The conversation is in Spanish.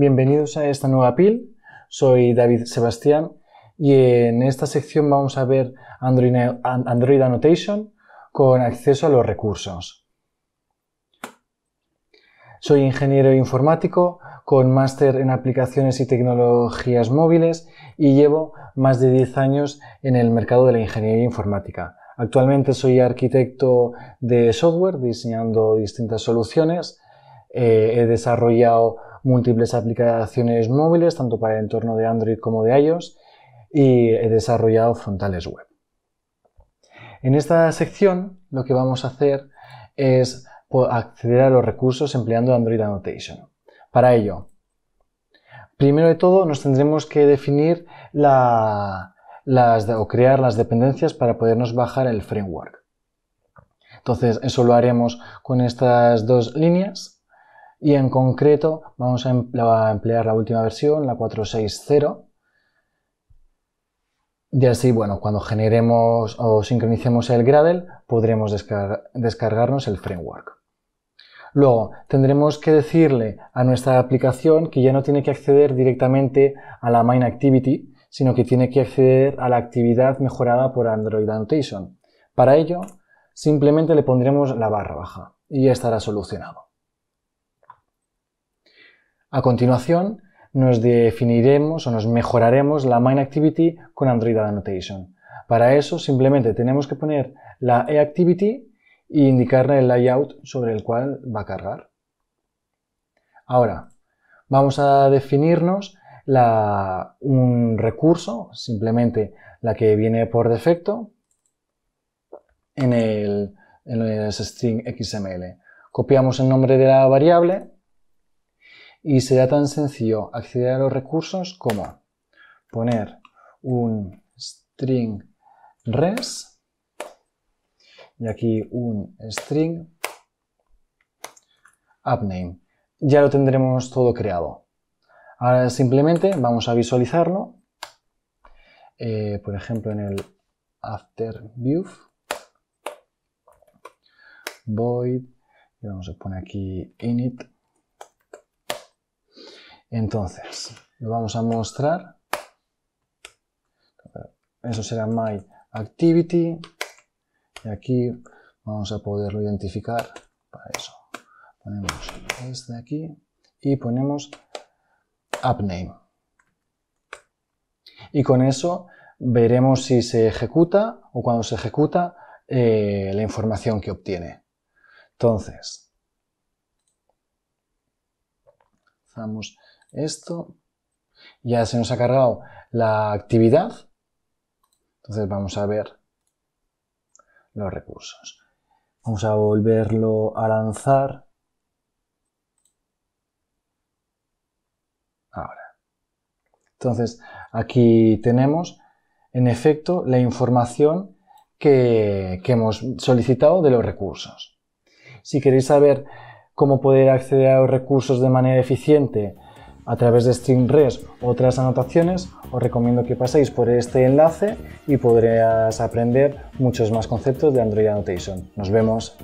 Bienvenidos a esta nueva PIL. Soy David Sebastián y en esta sección vamos a ver Android, Annotation con acceso a los recursos. Soy ingeniero informático con máster en aplicaciones y tecnologías móviles y llevo más de 10 años en el mercado de la ingeniería informática. Actualmente soy arquitecto de software diseñando distintas soluciones. Eh, he desarrollado múltiples aplicaciones móviles, tanto para el entorno de Android como de iOS, y he desarrollado frontales web. En esta sección lo que vamos a hacer es pues, acceder a los recursos empleando Android Annotation. Para ello, primero de todo nos tendremos que definir o crear las dependencias para podernos bajar el framework. Entonces, eso lo haremos con estas dos líneas y en concreto vamos a emplear la última versión, la 460. Y así, bueno, cuando generemos o sincronicemos el Gradle, podremos descargarnos el framework. Luego, tendremos que decirle a nuestra aplicación que ya no tiene que acceder directamente a la main activity, sino que tiene que acceder a la actividad mejorada por Android Annotation. Para ello, simplemente le pondremos la barra baja y ya estará solucionado. A continuación, nos definiremos o nos mejoraremos la main activity con Android Annotation. Para eso simplemente tenemos que poner la eActivity activity e indicarle el layout sobre el cual va a cargar. Ahora, vamos a definirnos un recurso, simplemente la que viene por defecto en el, en el string XML. Copiamos el nombre de la variable y será tan sencillo acceder a los recursos como poner un string res y aquí un string appName. Ya lo tendremos todo creado. Ahora simplemente vamos a visualizarlo, eh, por ejemplo en el after view void y vamos a poner aquí init entonces, lo vamos a mostrar. Eso será my activity. Y aquí vamos a poderlo identificar para eso. Ponemos este de aquí y ponemos app name. Y con eso veremos si se ejecuta o cuando se ejecuta eh, la información que obtiene. Entonces, esto. Ya se nos ha cargado la actividad. Entonces vamos a ver los recursos. Vamos a volverlo a lanzar. Ahora. Entonces aquí tenemos en efecto la información que, que hemos solicitado de los recursos. Si queréis saber cómo poder acceder a los recursos de manera eficiente a través de StreamRes o otras anotaciones, os recomiendo que paséis por este enlace y podréis aprender muchos más conceptos de Android Annotation. Nos vemos.